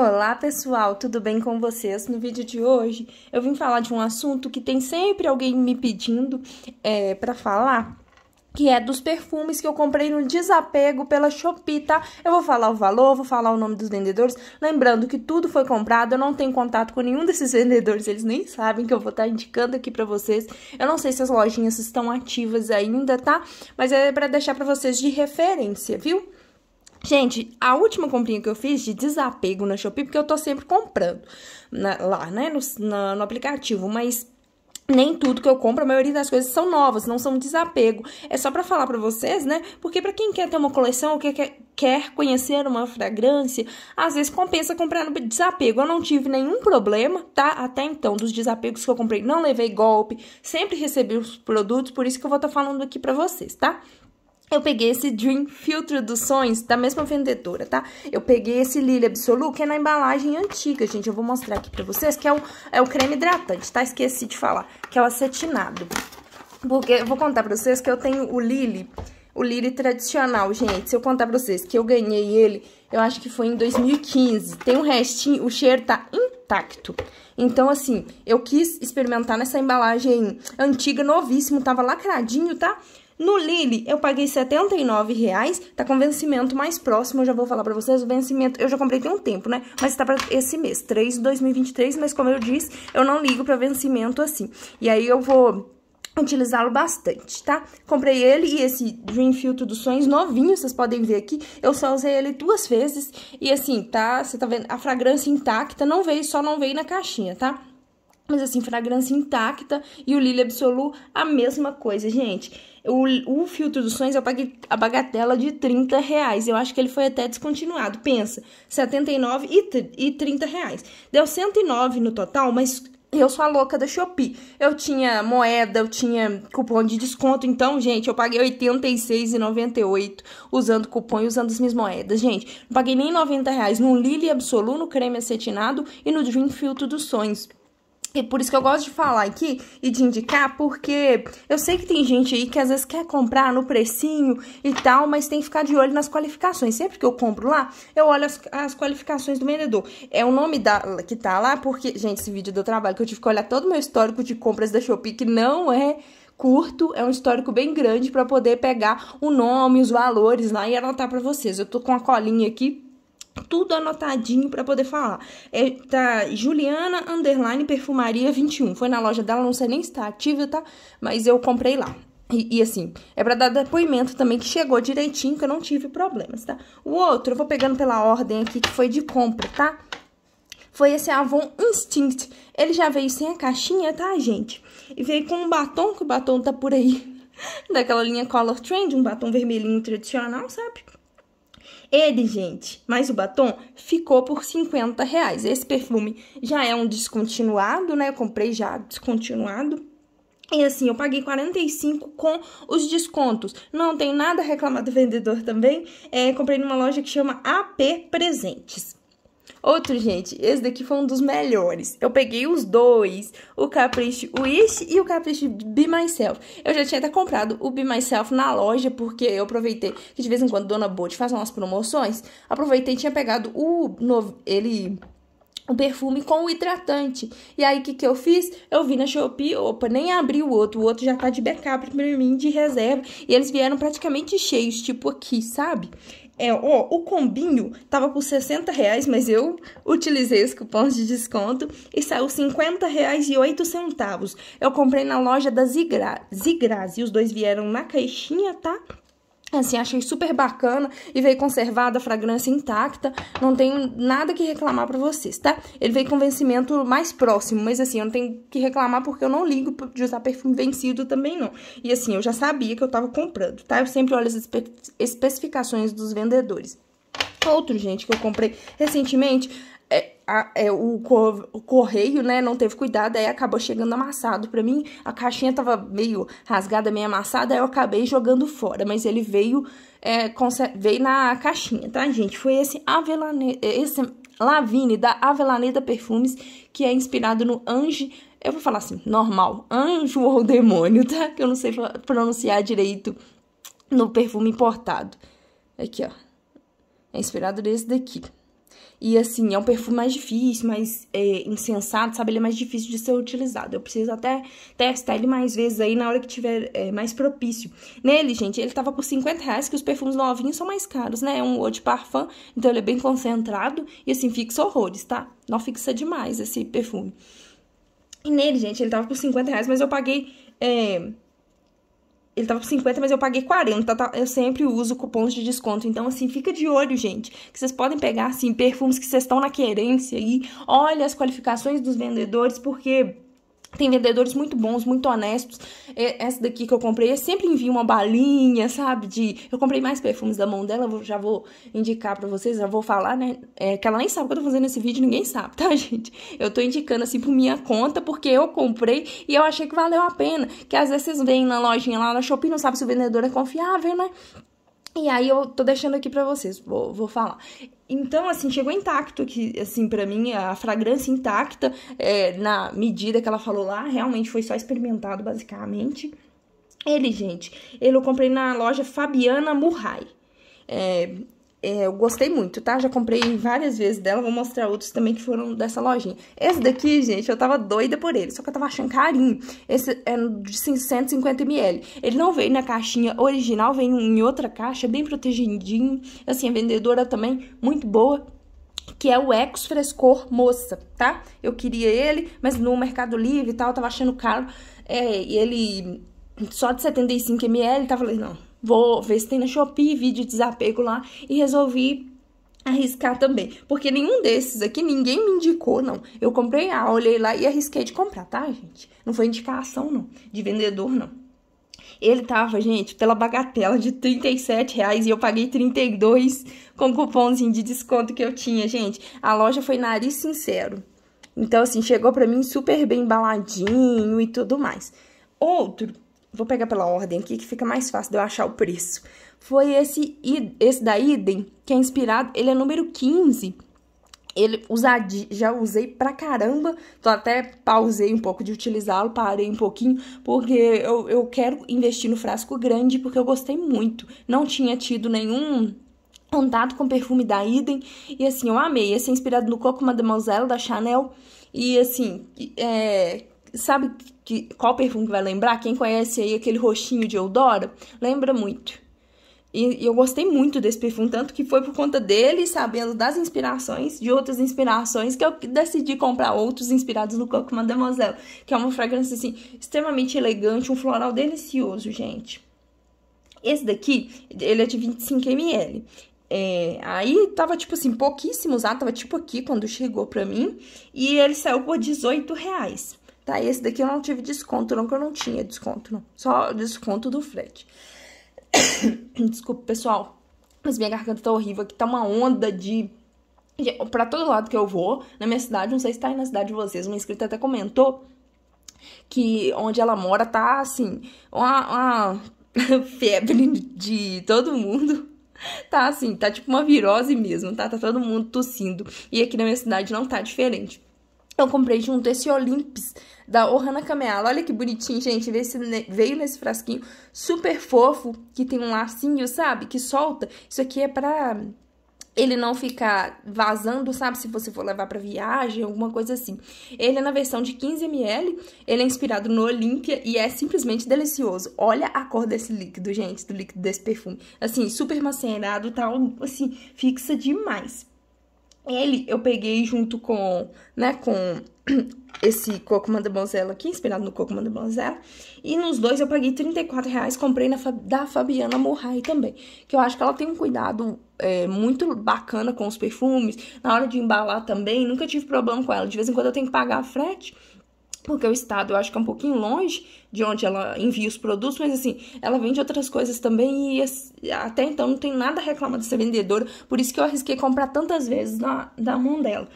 Olá pessoal, tudo bem com vocês? No vídeo de hoje eu vim falar de um assunto que tem sempre alguém me pedindo é, para falar, que é dos perfumes que eu comprei no desapego pela Shopee, tá? Eu vou falar o valor, vou falar o nome dos vendedores, lembrando que tudo foi comprado, eu não tenho contato com nenhum desses vendedores, eles nem sabem que eu vou estar tá indicando aqui para vocês. Eu não sei se as lojinhas estão ativas ainda, tá? Mas é para deixar para vocês de referência, viu? Gente, a última comprinha que eu fiz de desapego na Shopee, porque eu tô sempre comprando na, lá, né, no, na, no aplicativo, mas nem tudo que eu compro, a maioria das coisas são novas, não são desapego. É só para falar para vocês, né? Porque para quem quer ter uma coleção ou que quer conhecer uma fragrância, às vezes compensa comprar no desapego. Eu não tive nenhum problema, tá? Até então, dos desapegos que eu comprei, não levei golpe, sempre recebi os produtos, por isso que eu vou estar tá falando aqui para vocês, tá? Eu peguei esse Dream Filtro dos Sonhos, da mesma vendedora, tá? Eu peguei esse Lily Absolu, que é na embalagem antiga, gente. Eu vou mostrar aqui pra vocês, que é o, é o creme hidratante, tá? Esqueci de falar, que é o acetinado. Porque eu vou contar pra vocês que eu tenho o Lily, o Lily tradicional, gente. Se eu contar pra vocês que eu ganhei ele, eu acho que foi em 2015. Tem um restinho, o cheiro tá intacto. Então, assim, eu quis experimentar nessa embalagem antiga, novíssimo, tava lacradinho, tá? No Lili, eu paguei R$79,00, tá com vencimento mais próximo, eu já vou falar pra vocês o vencimento. Eu já comprei tem um tempo, né? Mas tá pra esse mês, 3 de 2023, mas como eu disse, eu não ligo pra vencimento assim. E aí eu vou utilizá-lo bastante, tá? Comprei ele e esse Dream Filtro dos Sonhos novinho, vocês podem ver aqui. Eu só usei ele duas vezes e assim, tá? Você tá vendo a fragrância intacta, não veio, só não veio na caixinha, tá? mas assim, fragrância intacta e o Lily Absolu, a mesma coisa, gente. O, o filtro dos sonhos eu paguei a bagatela de 30 reais. Eu acho que ele foi até descontinuado. Pensa, 79 e, e 30 reais. Deu 109 no total, mas eu sou a louca da Shopee. Eu tinha moeda, eu tinha cupom de desconto. Então, gente, eu paguei R$ 86,98 usando cupom e usando as minhas moedas. Gente, não paguei nem R$ 90 reais no Lily Absolu, no creme acetinado e no Dream Filtro dos Sonhos. E por isso que eu gosto de falar aqui e de indicar, porque eu sei que tem gente aí que às vezes quer comprar no precinho e tal, mas tem que ficar de olho nas qualificações. Sempre que eu compro lá, eu olho as, as qualificações do vendedor. É o nome da, que tá lá, porque, gente, esse vídeo do trabalho que eu tive que olhar todo o meu histórico de compras da Shopee, que não é curto, é um histórico bem grande para poder pegar o nome, os valores lá e anotar para vocês. Eu tô com a colinha aqui tudo anotadinho para poder falar. É, tá Juliana Underline Perfumaria 21. Foi na loja dela, não sei nem se tá ativa, tá? Mas eu comprei lá. E, e, assim, é pra dar depoimento também que chegou direitinho, que eu não tive problemas, tá? O outro, eu vou pegando pela ordem aqui, que foi de compra, tá? Foi esse Avon Instinct. Ele já veio sem a caixinha, tá, gente? E veio com um batom, que o batom tá por aí. Daquela linha Color Trend, um batom vermelhinho tradicional, sabe? Ele, gente, mais o batom, ficou por 50 reais. Esse perfume já é um descontinuado, né? Eu comprei já descontinuado. E assim, eu paguei 45 com os descontos. Não tem nada a reclamar do vendedor também. É, comprei numa loja que chama AP Presentes. Outro, gente, esse daqui foi um dos melhores. Eu peguei os dois, o Capricho Wish e o Capricho Be Myself. Eu já tinha até comprado o Be Myself na loja, porque eu aproveitei que de vez em quando Dona Bote faz umas promoções. Aproveitei e tinha pegado o novo, ele o perfume com o hidratante. E aí, o que, que eu fiz? Eu vi na Shopee, opa, nem abri o outro. O outro já tá de backup pra mim, de reserva. E eles vieram praticamente cheios, tipo aqui, sabe? É, ó, o combinho tava por 60 reais, mas eu utilizei os cupons de desconto e saiu 50 reais e 8 centavos. Eu comprei na loja da Zigra, Zigraz e os dois vieram na caixinha, tá? Assim, achei super bacana e veio conservada a fragrância intacta. Não tenho nada que reclamar pra vocês, tá? Ele veio com vencimento mais próximo, mas assim, eu não tenho que reclamar porque eu não ligo de usar perfume vencido também, não. E assim, eu já sabia que eu tava comprando, tá? Eu sempre olho as espe especificações dos vendedores. Outro, gente, que eu comprei recentemente é, a, é, o, o, correio, né, não teve cuidado, aí acabou chegando amassado para mim. A caixinha tava meio rasgada, meio amassada, aí eu acabei jogando fora, mas ele veio é, veio na caixinha, tá, gente? Foi esse Avelane, esse Lavine da Avelaneda Perfumes, que é inspirado no Ange, eu vou falar assim, normal, anjo ou demônio, tá? Que eu não sei pronunciar direito no perfume importado. Aqui, ó. É inspirado nesse daqui. E assim, é um perfume mais difícil, mais é, sabe? Ele é mais difícil de ser utilizado. Eu preciso até testar ele mais vezes aí na hora que tiver é, mais propício. Nele, gente, ele tava por 50 reais, que os perfumes novinhos são mais caros, né? É um eau de parfum, então ele é bem concentrado e assim, fixa horrores, tá? Não fixa demais esse perfume. E nele, gente, ele tava por 50 reais, mas eu paguei. É, ele tava por 50, mas eu paguei 40, tá? Eu sempre uso cupons de desconto. Então, assim, fica de olho, gente. Que vocês podem pegar, assim, perfumes que vocês estão na querência aí. Olha as qualificações dos vendedores, porque tem vendedores muito bons, muito honestos. É, essa daqui que eu comprei, eu sempre envio uma balinha, sabe? De eu comprei mais perfumes da mão dela, já vou indicar para vocês, já vou falar, né? É, que ela nem sabe o que eu tô fazendo nesse vídeo, ninguém sabe, tá, gente? Eu tô indicando assim por minha conta, porque eu comprei e eu achei que valeu a pena. Que às vezes vocês veem na lojinha lá na Shopee, não sabe se o vendedor é confiável, né? E aí eu tô deixando aqui para vocês, vou, vou falar. Então, assim, chegou intacto, que, assim, para mim, a fragrância intacta, é, na medida que ela falou lá, realmente foi só experimentado, basicamente. Ele, gente, ele eu comprei na loja Fabiana Murray. É, é, eu gostei muito, tá? Já comprei várias vezes dela. Vou mostrar outros também que foram dessa lojinha. Esse daqui, gente, eu tava doida por ele. Só que eu tava achando carinho. Esse é de 150ml. Ele não veio na caixinha original, veio em outra caixa, bem protegidinho. Assim, a vendedora também, muito boa que é o Ex Frescor Moça, tá? Eu queria ele, mas no Mercado Livre e tal, eu tava achando caro. É, e ele só de 75ml, tava falando, não, Vou ver se tem na Shopee vídeo de desapego lá e resolvi arriscar também, porque nenhum desses aqui ninguém me indicou, não. Eu comprei ah, olhei lá e arrisquei de comprar, tá, gente? Não foi indicação, não, de vendedor, não. Ele tava, gente, pela bagatela de 37 reais e eu paguei 32 com cupomzinho de desconto que eu tinha, gente. A loja foi nariz sincero. Então, assim, chegou pra mim super bem embaladinho e tudo mais. Outro Vou pegar pela ordem aqui que fica mais fácil de eu achar o preço. Foi esse, esse da Idem, que é inspirado, ele é número 15. Ele usadi, já usei pra caramba, tô até pausei um pouco de utilizá-lo, parei um pouquinho, porque eu, eu quero investir no frasco grande, porque eu gostei muito. Não tinha tido nenhum contato com perfume da Idem, e assim, eu amei. Esse é inspirado no Coco Mademoiselle, da Chanel, e assim, é, sabe que, qual perfume que vai lembrar? Quem conhece aí aquele roxinho de Eudora? Lembra muito. E, e eu gostei muito desse perfume, tanto que foi por conta dele, sabendo das inspirações, de outras inspirações, que eu decidi comprar outros inspirados no Coco Mademoiselle, que é uma fragrância, assim, extremamente elegante, um floral delicioso, gente. Esse daqui, ele é de 25ml. É, aí tava, tipo assim, pouquíssimo usado ah, tava tipo aqui quando chegou pra mim. E ele saiu por 18 reais tá? Esse daqui eu não tive desconto, não, que eu não tinha desconto, não. Só desconto do frete. Desculpa, pessoal. Mas minha garganta tá horrível aqui, tá uma onda de para todo lado que eu vou, na minha cidade, não sei se tá aí na cidade de vocês, uma inscrita até comentou que onde ela mora tá assim, uma, uma febre de todo mundo. Tá assim, tá tipo uma virose mesmo, tá? Tá todo mundo tossindo. E aqui na minha cidade não tá diferente. Então comprei junto esse Olympus da Ohana Kameala. Olha que bonitinho, gente. Veio nesse frasquinho super fofo, que tem um lacinho, sabe? Que solta. Isso aqui é pra ele não ficar vazando, sabe? Se você for levar para viagem, alguma coisa assim. Ele é na versão de 15ml, ele é inspirado no Olympia e é simplesmente delicioso. Olha a cor desse líquido, gente, do líquido desse perfume. Assim, super macerado, tá, assim, fixa demais. Ele eu peguei junto com, né, com esse Coco Mademoiselle aqui, inspirado no Coco Mademoiselle. E nos dois eu paguei 34 reais, comprei na, da Fabiana Murray também. Que eu acho que ela tem um cuidado é, muito bacana com os perfumes. Na hora de embalar também, nunca tive problema com ela. De vez em quando eu tenho que pagar a frete porque o estado eu acho que é um pouquinho longe de onde ela envia os produtos, mas assim, ela vende outras coisas também e assim, até então não tem nada a reclamar dessa vendedora, por isso que eu arrisquei comprar tantas vezes na, da mão dela.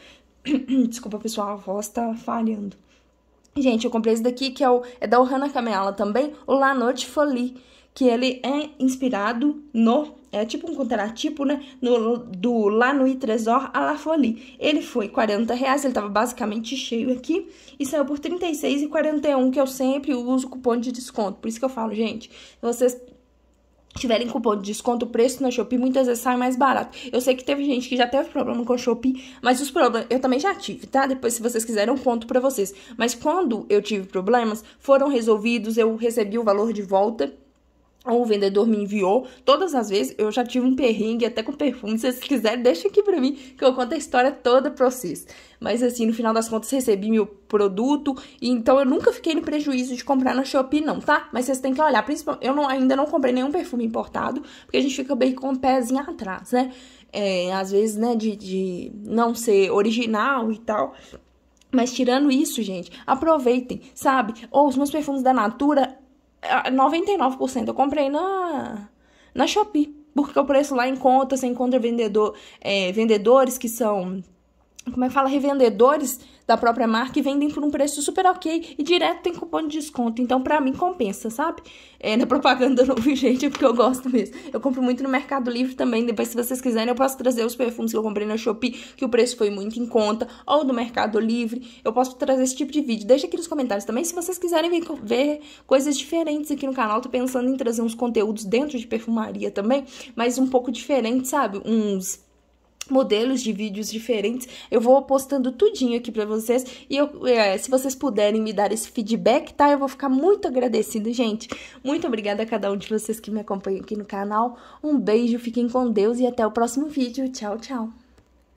Desculpa, pessoal, a voz tá falhando. Gente, eu comprei esse daqui que é, o, é da Ohana Kameyala também, o La Noite Folie que ele é inspirado no é tipo um contratipo, né? No, do lá no Itresor à La Folie. Ele foi 40 reais, ele tava basicamente cheio aqui. E saiu por 36 e que eu sempre uso cupom de desconto. Por isso que eu falo, gente, se vocês tiverem cupom de desconto, o preço na Shopee muitas vezes sai mais barato. Eu sei que teve gente que já teve problema com a Shopee, mas os problemas eu também já tive, tá? Depois, se vocês quiserem, eu conto pra vocês. Mas quando eu tive problemas, foram resolvidos, eu recebi o valor de volta ou o vendedor me enviou. Todas as vezes eu já tive um perrengue até com perfume. Se vocês quiserem, deixa aqui pra mim que eu conto a história toda pra vocês. Mas assim, no final das contas, recebi meu produto. então eu nunca fiquei no prejuízo de comprar na Shopee, não, tá? Mas vocês têm que olhar. Principalmente, eu não, ainda não comprei nenhum perfume importado, porque a gente fica bem com o pezinho atrás, né? É, às vezes, né, de, de não ser original e tal. Mas tirando isso, gente, aproveitem, sabe? Ou oh, os meus perfumes da Natura 99% eu comprei na, na Shopee. Porque o preço lá em conta, você encontra vendedor, é, vendedores que são como é que fala, revendedores da própria marca e vendem por um preço super ok e direto tem cupom de desconto. Então, pra mim, compensa, sabe? É, na propaganda eu não vi, gente, é porque eu gosto mesmo. Eu compro muito no Mercado Livre também. Depois, se vocês quiserem, eu posso trazer os perfumes que eu comprei na Shopee, que o preço foi muito em conta, ou do Mercado Livre. Eu posso trazer esse tipo de vídeo. Deixa aqui nos comentários também se vocês quiserem ver, coisas diferentes aqui no canal. tô pensando em trazer uns conteúdos dentro de perfumaria também, mas um pouco diferente, sabe? Uns modelos de vídeos diferentes. Eu vou postando tudinho aqui para vocês e eu, é, se vocês puderem me dar esse feedback, tá? Eu vou ficar muito agradecido, gente. Muito obrigada a cada um de vocês que me acompanha aqui no canal. Um beijo, fiquem com Deus e até o próximo vídeo. Tchau, tchau.